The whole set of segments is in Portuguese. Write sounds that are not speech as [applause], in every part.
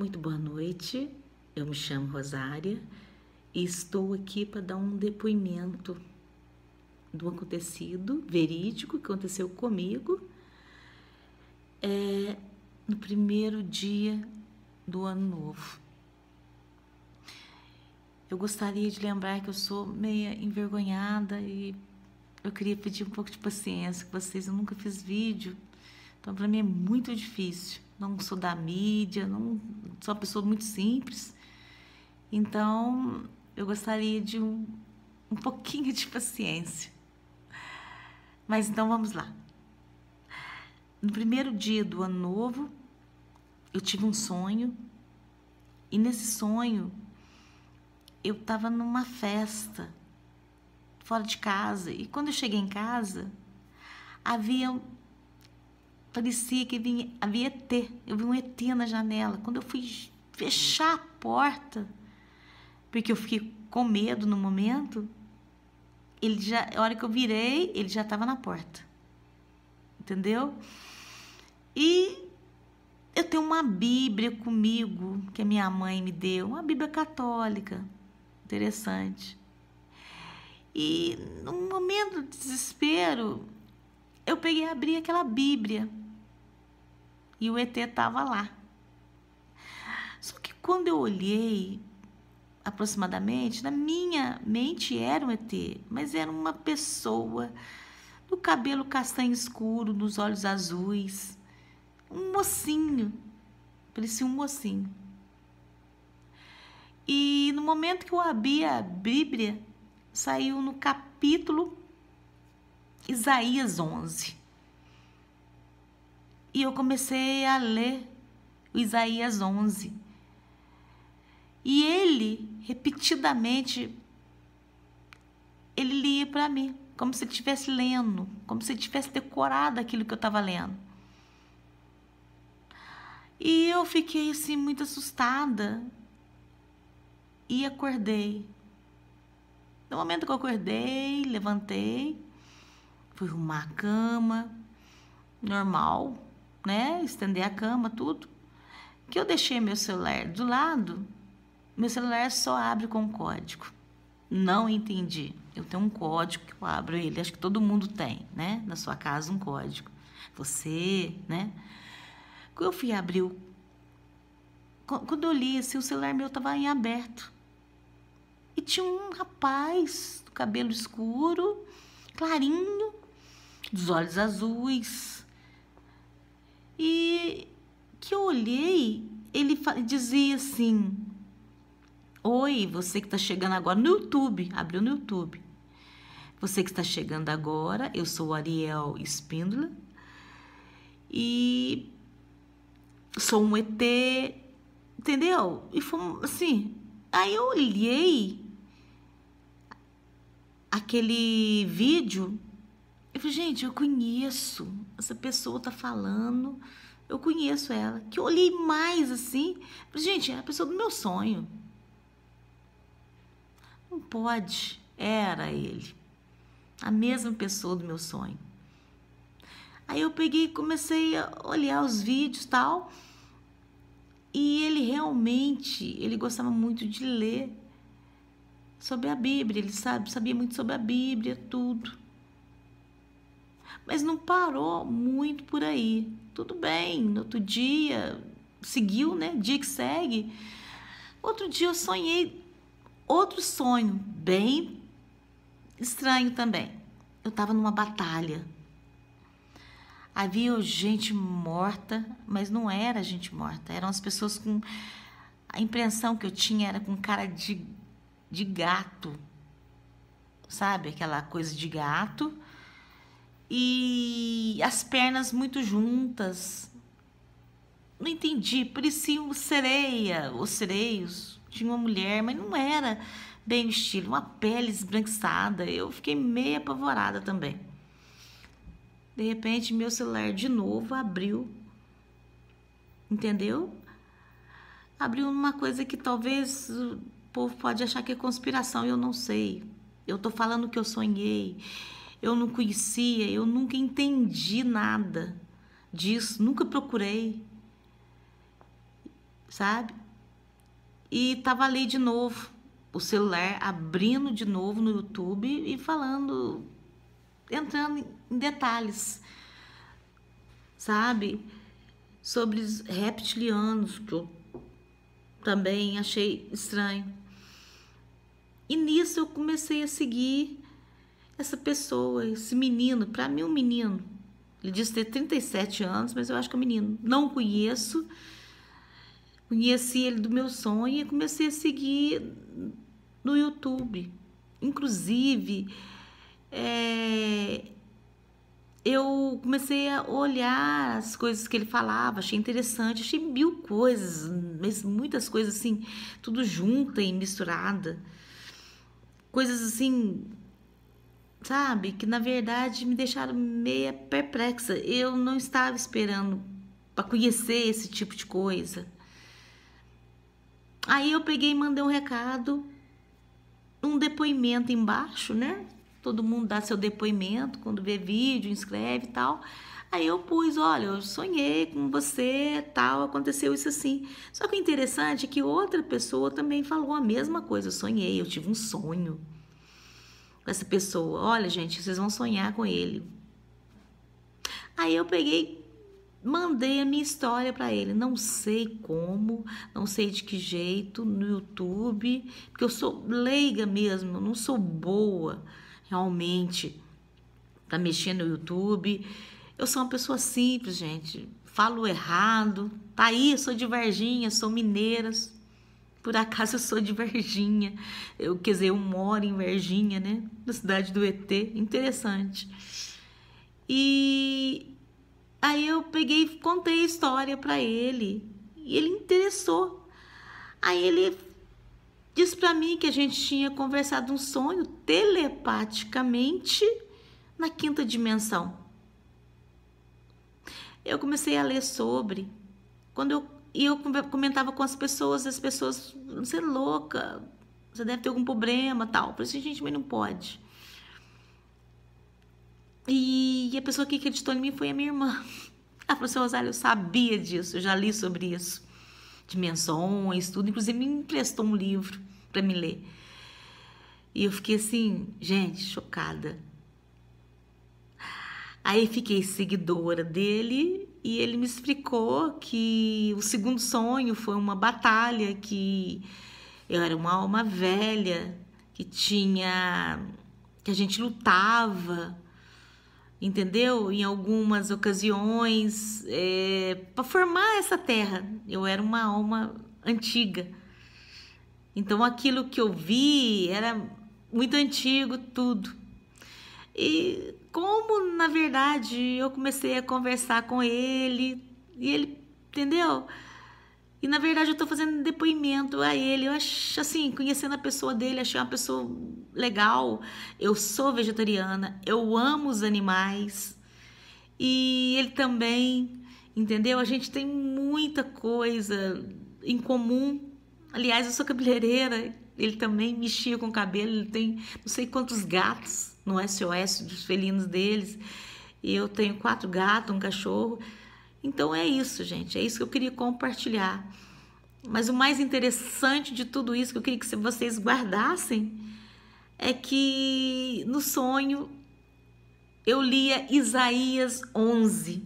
Muito boa noite, eu me chamo Rosária e estou aqui para dar um depoimento do acontecido verídico que aconteceu comigo é, no primeiro dia do ano novo. Eu gostaria de lembrar que eu sou meia envergonhada e eu queria pedir um pouco de paciência com vocês. Eu nunca fiz vídeo, então para mim é muito difícil não sou da mídia, não sou uma pessoa muito simples. Então, eu gostaria de um, um pouquinho de paciência. Mas então vamos lá. No primeiro dia do ano novo, eu tive um sonho e nesse sonho eu estava numa festa fora de casa e quando eu cheguei em casa haviam Parecia que vinha, havia ET. Eu vi um ET na janela. Quando eu fui fechar a porta, porque eu fiquei com medo no momento, ele já, a hora que eu virei, ele já estava na porta. Entendeu? E eu tenho uma Bíblia comigo que a minha mãe me deu, uma Bíblia católica. Interessante. E num momento de desespero, eu peguei e abri aquela Bíblia e o ET estava lá. Só que quando eu olhei aproximadamente, na minha mente era um ET, mas era uma pessoa do cabelo castanho escuro, dos olhos azuis, um mocinho, parecia um mocinho. E no momento que eu abri a Bíblia, saiu no capítulo Isaías 11. E eu comecei a ler Isaías 11. E ele, repetidamente, ele lia para mim, como se ele estivesse lendo, como se ele tivesse decorado aquilo que eu estava lendo. E eu fiquei assim muito assustada e acordei. No momento que eu acordei, levantei, fui arrumar a cama, normal, né? Estender a cama, tudo. Que eu deixei meu celular do lado, meu celular só abre com código. Não entendi. Eu tenho um código que eu abro ele, acho que todo mundo tem, né? Na sua casa um código. Você, né? Quando eu fui abrir o quando eu li, assim, o celular meu estava em aberto. E tinha um rapaz, cabelo escuro, clarinho, dos olhos azuis, e que eu olhei, ele dizia assim: Oi, você que está chegando agora no YouTube, abriu no YouTube. Você que está chegando agora, eu sou Ariel Espíndola e sou um ET, entendeu? E foi assim. Aí eu olhei aquele vídeo eu falei, gente, eu conheço. Essa pessoa tá falando. Eu conheço ela. Que eu olhei mais assim. Falei, gente, é a pessoa do meu sonho. Não pode. Era ele. A mesma pessoa do meu sonho. Aí eu peguei e comecei a olhar os vídeos tal. E ele realmente, ele gostava muito de ler sobre a Bíblia, ele sabe, sabia muito sobre a Bíblia, tudo. Mas não parou muito por aí. Tudo bem, no outro dia, seguiu, né? Dia que segue. Outro dia eu sonhei outro sonho, bem estranho também. Eu estava numa batalha. Havia gente morta, mas não era gente morta, eram as pessoas com. A impressão que eu tinha era com cara de, de gato, sabe? Aquela coisa de gato e as pernas muito juntas. Não entendi, parecia um sereia, os sereios de uma mulher, mas não era bem o estilo, uma pele esbranquiçada. Eu fiquei meio apavorada também. De repente, meu celular de novo abriu. Entendeu? Abriu uma coisa que talvez o povo pode achar que é conspiração, eu não sei. Eu tô falando que eu sonhei eu não conhecia, eu nunca entendi nada disso, nunca procurei, sabe? E tava ali de novo, o celular abrindo de novo no YouTube e falando, entrando em detalhes, sabe? Sobre os reptilianos, que eu também achei estranho. E nisso eu comecei a seguir essa pessoa, esse menino, para mim um menino. Ele disse ter 37 anos, mas eu acho que é um menino. Não conheço. Conheci ele do meu sonho e comecei a seguir no YouTube. Inclusive, é, eu comecei a olhar as coisas que ele falava, achei interessante, achei mil coisas, mas muitas coisas assim, tudo junta e misturada. Coisas assim sabe? Que na verdade me deixaram meia perplexa. Eu não estava esperando para conhecer esse tipo de coisa. Aí eu peguei e mandei um recado, um depoimento embaixo, né? Todo mundo dá seu depoimento quando vê vídeo, inscreve e tal. Aí eu pus, olha, eu sonhei com você, tal, aconteceu isso assim. Só que o interessante é que outra pessoa também falou a mesma coisa, eu sonhei, eu tive um sonho com essa pessoa. Olha, gente, vocês vão sonhar com ele. Aí eu peguei, mandei a minha história para ele. Não sei como, não sei de que jeito, no YouTube, porque eu sou leiga mesmo, eu não sou boa realmente para mexer no YouTube. Eu sou uma pessoa simples, gente. Falo errado. Tá aí, sou de Varginha, sou mineira, por acaso eu sou de Verginha, Eu, quer dizer, eu moro em Verginha, né? Na cidade do ET. Interessante. E aí eu peguei e contei a história para ele. E ele interessou. Aí ele disse para mim que a gente tinha conversado um sonho telepaticamente na quinta dimensão. Eu comecei a ler sobre. Quando eu e eu comentava com as pessoas, as pessoas, você é louca, você deve ter algum problema, tal. Por isso a gente, não pode. E a pessoa que acreditou em mim foi a minha irmã. [laughs] Ela falou assim, Rosário, eu sabia disso, eu já li sobre isso. Dimensões, tudo. Inclusive me emprestou um livro para me ler. E eu fiquei assim, gente, chocada. Aí fiquei seguidora dele e ele me explicou que o segundo sonho foi uma batalha que eu era uma alma velha que tinha que a gente lutava entendeu em algumas ocasiões é, para formar essa terra eu era uma alma antiga então aquilo que eu vi era muito antigo tudo e como na verdade eu comecei a conversar com ele e ele entendeu? E na verdade eu estou fazendo depoimento a ele. Eu acho assim, conhecendo a pessoa dele, achei uma pessoa legal. Eu sou vegetariana, eu amo os animais. E ele também, entendeu? A gente tem muita coisa em comum. Aliás, eu sou cabeleireira, ele também mexia com o cabelo, ele tem não sei quantos gatos no SOS dos felinos deles. E eu tenho quatro gatos, um cachorro. Então é isso, gente, é isso que eu queria compartilhar. Mas o mais interessante de tudo isso que eu queria que vocês guardassem é que no sonho eu lia Isaías 11.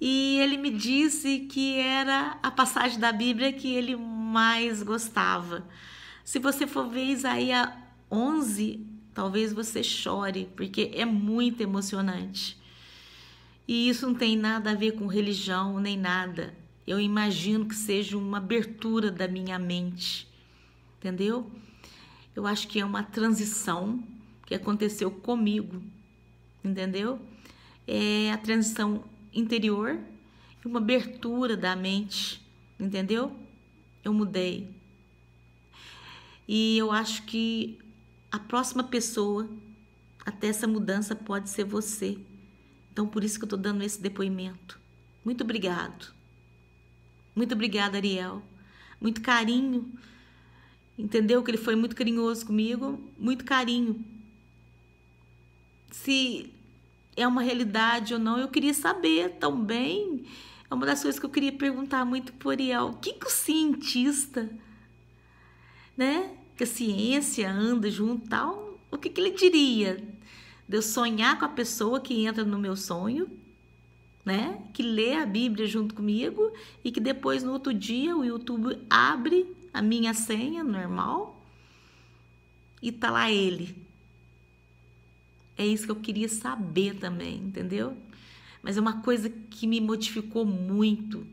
E ele me disse que era a passagem da Bíblia que ele mais gostava. Se você for ver Isaías 11, talvez você chore, porque é muito emocionante. E isso não tem nada a ver com religião nem nada. Eu imagino que seja uma abertura da minha mente, entendeu? Eu acho que é uma transição que aconteceu comigo, entendeu? É a transição interior e uma abertura da mente, entendeu? eu mudei. E eu acho que a próxima pessoa até essa mudança pode ser você. Então, por isso que eu estou dando esse depoimento. Muito obrigado. Muito obrigada, Ariel. Muito carinho. Entendeu que ele foi muito carinhoso comigo? Muito carinho. Se é uma realidade ou não, eu queria saber também. É uma das coisas que eu queria perguntar muito por Ariel. O que, que o cientista, né? Que a ciência anda junto tal, o que, que ele diria? De eu sonhar com a pessoa que entra no meu sonho, né? Que lê a Bíblia junto comigo e que depois no outro dia o YouTube abre a minha senha normal e tá lá ele. É isso que eu queria saber também, entendeu? mas é uma coisa que me modificou muito,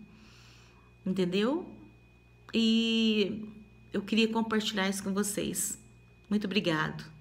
entendeu? E eu queria compartilhar isso com vocês. Muito obrigado.